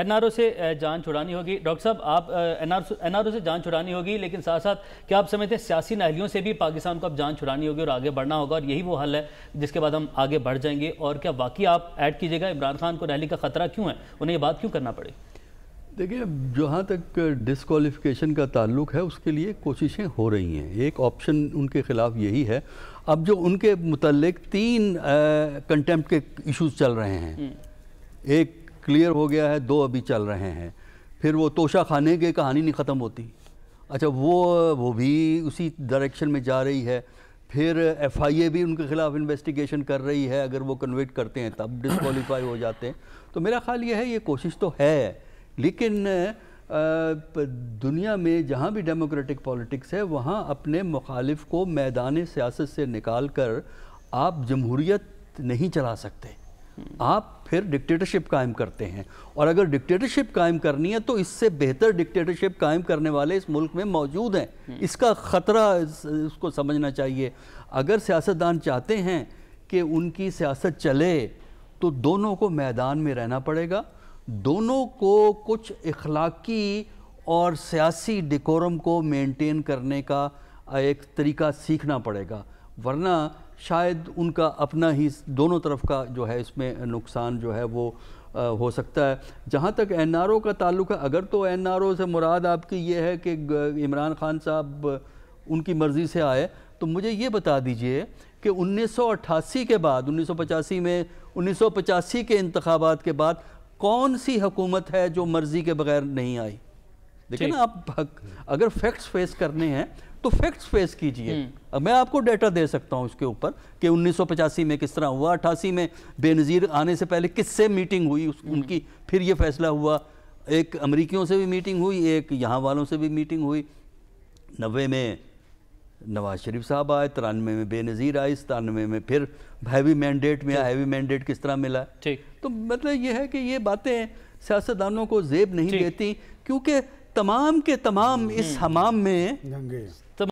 NRO से जान छुड़ानी होगी डॉक्टर साहब आप एनआरओ से जान छुड़ानी होगी लेकिन साथ साथ क्या आप समझते हैं सियासी नहलियों से भी पाकिस्तान को अब जान छुड़ानी होगी और आगे बढ़ना होगा और यही वो हल है जिसके बाद हम आगे बढ़ जाएंगे और क्या वाकई आप ऐड कीजिएगा इमरान खान को नहली का खतरा क्यों है उन्हें ये बात क्यों करना पड़े देखिए जहाँ तक डिसकॉलीफिकेशन का ताल्लुक है उसके लिए कोशिशें हो रही हैं एक ऑप्शन उनके ख़िलाफ़ यही है अब जो उनके मुतल तीन कंटेम्प्ट के इश्यूज चल रहे हैं हम्म। एक क्लियर हो गया है दो अभी चल रहे हैं फिर वो तोशा खाने की कहानी नहीं ख़त्म होती अच्छा वो वो भी उसी डायरेक्शन में जा रही है फिर एफआईए भी उनके ख़िलाफ़ इन्वेस्टिगेशन कर रही है अगर वो कन्वेट करते हैं तब डिसकॉलीफाई हो जाते हैं तो मेरा ख्याल ये है ये कोशिश तो है लेकिन दुनिया में जहाँ भी डेमोक्रेटिक पॉलिटिक्स है वहाँ अपने मुखालिफ को मैदान सियासत से निकाल कर आप जमहूरीत नहीं चला सकते आप फिर डिक्टेटरशिप कायम करते हैं और अगर डिक्टेटरशिप कायम करनी है तो इससे बेहतर डिक्टेटरशिप कायम करने वाले इस मुल्क में मौजूद हैं हम्म। इसका ख़तरा इस, इसको समझना चाहिए अगर सियासतदान चाहते हैं कि उनकी सियासत चले तो दोनों को मैदान में रहना पड़ेगा दोनों को कुछ इखलाकी और सियासी डिकोरम को मेंटेन करने का एक तरीका सीखना पड़ेगा वरना शायद उनका अपना ही दोनों तरफ का जो है इसमें नुकसान जो है वो आ, हो सकता है जहाँ तक एन आर ओ का ताल्लुक है अगर तो एन आर ओ से मुराद आपकी ये है कि इमरान खान साहब उनकी मर्ज़ी से आए तो मुझे ये बता दीजिए कि 1988 के बाद 1985 में 1985 के इंतबात के बाद कौन सी हुकूमत है जो मर्ज़ी के बगैर नहीं आई देखिए ना आप अगर फैक्ट्स फेस करने हैं तो फैक्ट्स फेस कीजिए हम्म। मैं आपको डेटा दे सकता हूं उसके ऊपर कि 1985 में किस तरह हुआ अट्ठासी में बेनज़ीर आने से पहले किससे मीटिंग हुई हम्म। उनकी फिर ये फैसला हुआ एक अमरीकियों से भी मीटिंग हुई एक यहाँ वालों से भी मीटिंग हुई नबे में नवाज शरीफ साहब आए तिरानवे में बेनज़ीर आए सतानवे में फिर हैवी मैंडेट में हैवी मैंडेट किस तरह मिला ठीक तो मतलब ये है कि ये बातें सियासतदानों को जेब नहीं देती क्योंकि तमाम के तमाम इस हम्म। हमाम में